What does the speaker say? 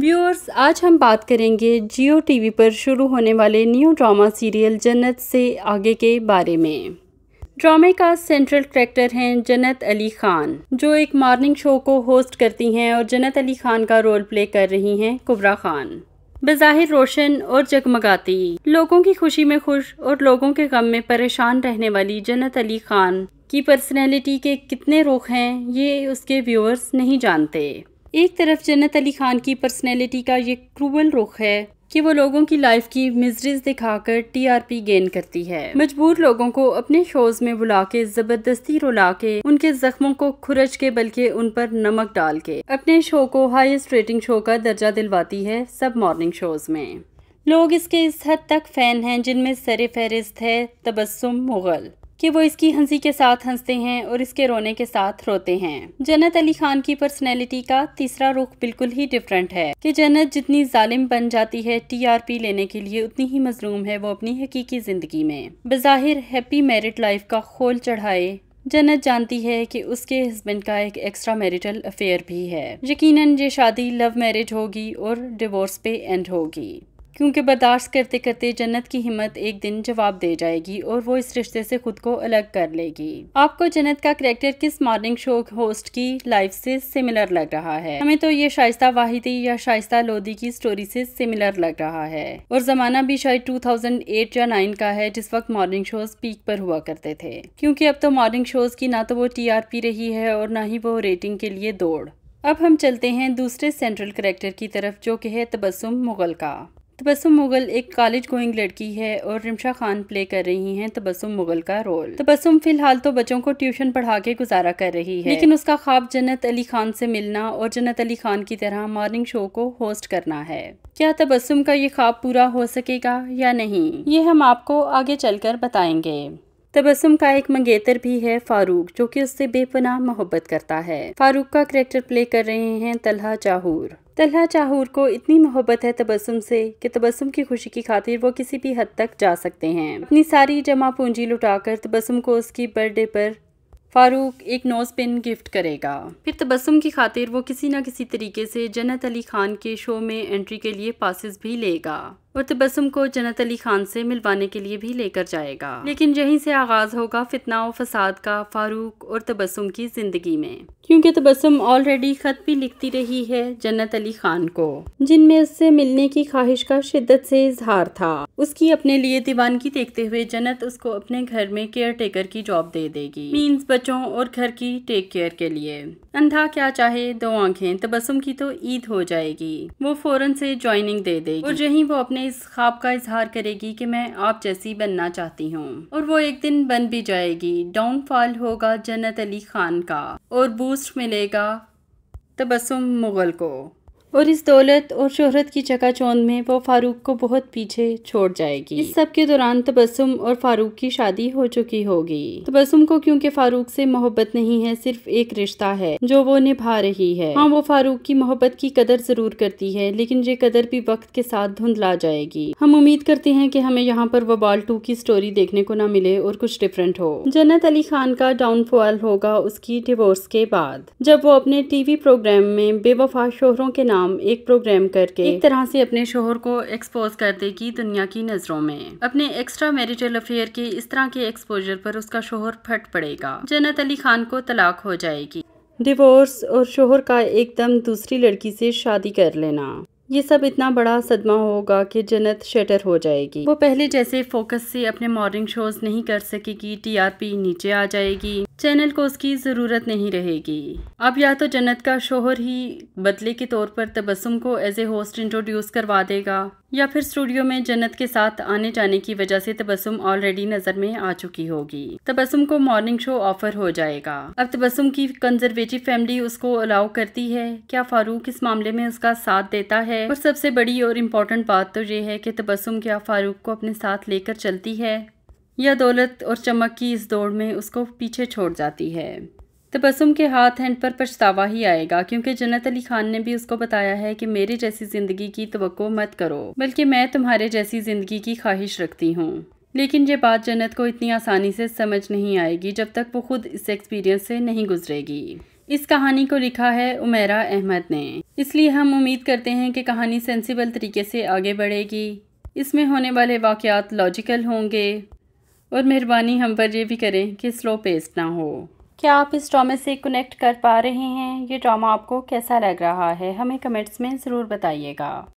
viewers आज हम बात करेंगे जियो टीवी पर शुरू होने वाले न्यू ड्रामा सीरियल जन्नत से आगे के बारे में ड्रामे का सेंट्रल करेक्टर हैं जन्नत अली खान जो एक मॉर्निंग शो को होस्ट करती हैं और जन्नत अली खान का रोल प्ले कर रही हैं कुबरा खान बज़ाहिर रोशन और जगमगाती लोगों की खुशी में खुश और लोगों के गम में परेशान रहने वाली जन्नत अली खान की पर्सनैलिटी के कितने रुख हैं ये उसके व्यूअर्स नहीं जानते एक तरफ जन्नत अली खान की पर्सनैलिटी का ये क्रूअल रुख है कि वो लोगों की लाइफ की मिजरीज दिखाकर टीआरपी गेन करती है मजबूर लोगों को अपने शोज में बुला के जबरदस्ती रुला के उनके जख्मों को खुरच के बल्कि उन पर नमक डाल के अपने शो को हाईएस्ट रेटिंग शो का दर्जा दिलवाती है सब मॉर्निंग शोज में लोग इसके इस हद तक फैन हैं जिनमें सर फहरिस्त है तबस्सुम मुगल कि वो इसकी हंसी के साथ हंसते हैं और इसके रोने के साथ रोते हैं जन्नत अली खान की पर्सनैलिटी का तीसरा रुख बिल्कुल ही डिफरेंट है कि जन्नत जितनी जालिम बन जाती है टीआरपी लेने के लिए उतनी ही मजलूम है वो अपनी हकीकी जिंदगी में बज़ाहिर हैप्पी मेरिट लाइफ का खोल चढ़ाए जन्नत जानती है कि उसके हस्बैंड का एक एक्स्ट्रा मैरिटल अफेयर भी है यकीनन ये शादी लव मैरिज होगी और डिवोर्स पे एंड होगी क्योंकि बर्दाश्त करते करते जन्नत की हिम्मत एक दिन जवाब दे जाएगी और वो इस रिश्ते से खुद को अलग कर लेगी आपको जन्नत का करेक्टर किस मॉर्निंग शो होस्ट की लाइफ से सिमिलर लग रहा है हमें तो ये शाइस्ता वाहिदी या शाइस्ता लोधी की स्टोरी से सिमिलर लग रहा है और जमाना भी शायद 2008 या 9 का है जिस वक्त मॉर्निंग शोज पीक पर हुआ करते थे क्यूँकी अब तो मॉर्निंग शोज की ना तो वो टी रही है और ना ही वो रेटिंग के लिए दौड़ अब हम चलते हैं दूसरे सेंट्रल करेक्टर की तरफ जो कि है तबस्सुम मुगल का तबसुम मुगल एक कॉलेज गोइंग लड़की है और रिमशा खान प्ले कर रही हैं तबसुम मुगल का रोल तबसुम फिलहाल तो बच्चों को ट्यूशन पढ़ा के गुजारा कर रही है लेकिन उसका ख्वाब जन्नत अली खान से मिलना और जन्नत अली खान की तरह मॉर्निंग शो को होस्ट करना है क्या तबसुम का ये ख्वाब पूरा हो सकेगा या नहीं ये हम आपको आगे चलकर बताएंगे तबसम का एक मंगेतर भी है फारूक जो कि उससे बेपनाह मोहब्बत करता है फारूक का करेक्टर प्ले कर रहे हैं तलहा चाहूर तलहा चाहूर को इतनी मोहब्बत है तबसम से कि तबसम की खुशी की खातिर वो किसी भी हद तक जा सकते हैं अपनी सारी जमा पूंजी लुटाकर तबसम को उसकी बर्थडे पर फारूक एक नोज पिन गिफ्ट करेगा फिर तबसम की खातिर वो किसी न किसी तरीके से जन्नत अली खान के शो में एंट्री के लिए पासिस भी लेगा और तबसम को जन्नत अली खान से मिलवाने के लिए भी लेकर जाएगा लेकिन यहीं से आगाज़ होगा फितना और फसाद का फारूक और तबसम की ज़िंदगी में क्योंकि तबसम ऑलरेडी ख़त भी लिखती रही है जन्नत अली खान को जिनमें उससे मिलने की ख्वाहिश का शिद्दत से इजहार था उसकी अपने लिए दीवानगी देखते हुए जन्नत उसको अपने घर में केयर टेकर की जॉब दे देगी मीन्स बच्चों और घर की टेक केयर के लिए अंधा क्या चाहे दो आंखें तबसम की तो ईद हो जाएगी वो फौरन से ज्वाइनिंग दे देगी और यही वो अपने अपने इस ख्वाब का इजहार करेगी कि मैं आप जैसी बनना चाहती हूँ और वो एक दिन बन भी जाएगी डाउनफॉल होगा जन्नत अली खान का और बूस्ट मिलेगा तबसम मुग़ल को और इस दौलत और शोहरत की चकाचौंध में वो फारूक को बहुत पीछे छोड़ जाएगी इस सब के दौरान तबसुम और फारूक की शादी हो चुकी होगी तबसुम को क्योंकि फारूक से मोहब्बत नहीं है सिर्फ एक रिश्ता है जो वो निभा रही है हाँ वो फारूक की मोहब्बत की कदर जरूर करती है लेकिन ये कदर भी वक्त के साथ धुंधला जाएगी हम उम्मीद करते हैं की हमें यहाँ पर वबाल टू की स्टोरी देखने को न मिले और कुछ डिफरेंट हो जन्नत अली खान का डाउनफॉल होगा उसकी डिवोर्स के बाद जब वो अपने टीवी प्रोग्राम में बेवफा शोहरों के नाम नाम एक प्रोग्राम करके एक तरह से अपने शोहर को एक्सपोज कर देगी दुनिया की नजरों में अपने एक्स्ट्रा मैरिटल अफेयर के इस तरह के एक्सपोजर पर उसका शोहर फट पड़ेगा जन्नत अली खान को तलाक हो जाएगी डिवोर्स और शोहर का एकदम दूसरी लड़की से शादी कर लेना ये सब इतना बड़ा सदमा होगा कि जन्नत शटर हो जाएगी वो पहले जैसे फोकस से अपने मॉर्निंग शोज नहीं कर सकेगी टीआरपी नीचे आ जाएगी चैनल को उसकी ज़रूरत नहीं रहेगी अब या तो जन्नत का शोहर ही बदले के तौर पर तबस्सुम को एज ए होस्ट इंट्रोड्यूस करवा देगा या फिर स्टूडियो में जन्नत के साथ आने जाने की वजह से तबस्सुम ऑलरेडी नज़र में आ चुकी होगी तबस्सुम को मॉर्निंग शो ऑफर हो जाएगा अब तबस्सुम की कंजर्वेटिव फैमिली उसको अलाउ करती है क्या फारूक इस मामले में उसका साथ देता है और सबसे बड़ी और इम्पोर्टेंट बात तो ये है कि तबस्सुम क्या फारूक को अपने साथ लेकर चलती है या दौलत और चमक की इस दौड़ में उसको पीछे छोड़ जाती है तबसम के हाथ हैंड पर पछतावा ही आएगा क्योंकि जन्नत अली खान ने भी उसको बताया है कि मेरे जैसी ज़िंदगी की तो मत करो बल्कि मैं तुम्हारे जैसी ज़िंदगी की ख्वाहिश रखती हूँ लेकिन ये बात जन्नत को इतनी आसानी से समझ नहीं आएगी जब तक वो खुद इस एक्सपीरियंस से नहीं गुजरेगी इस कहानी को लिखा है उमेरा अहमद ने इसलिए हम उम्मीद करते हैं कि कहानी सेंसिबल तरीके से आगे बढ़ेगी इसमें होने वाले वाक़ लॉजिकल होंगे और मेहरबानी हम पर ये भी करें कि स्लो पेस्ट ना हो क्या आप इस ड्रामे से कनेक्ट कर पा रहे हैं ये ड्रामा आपको कैसा लग रहा है हमें कमेंट्स में ज़रूर बताइएगा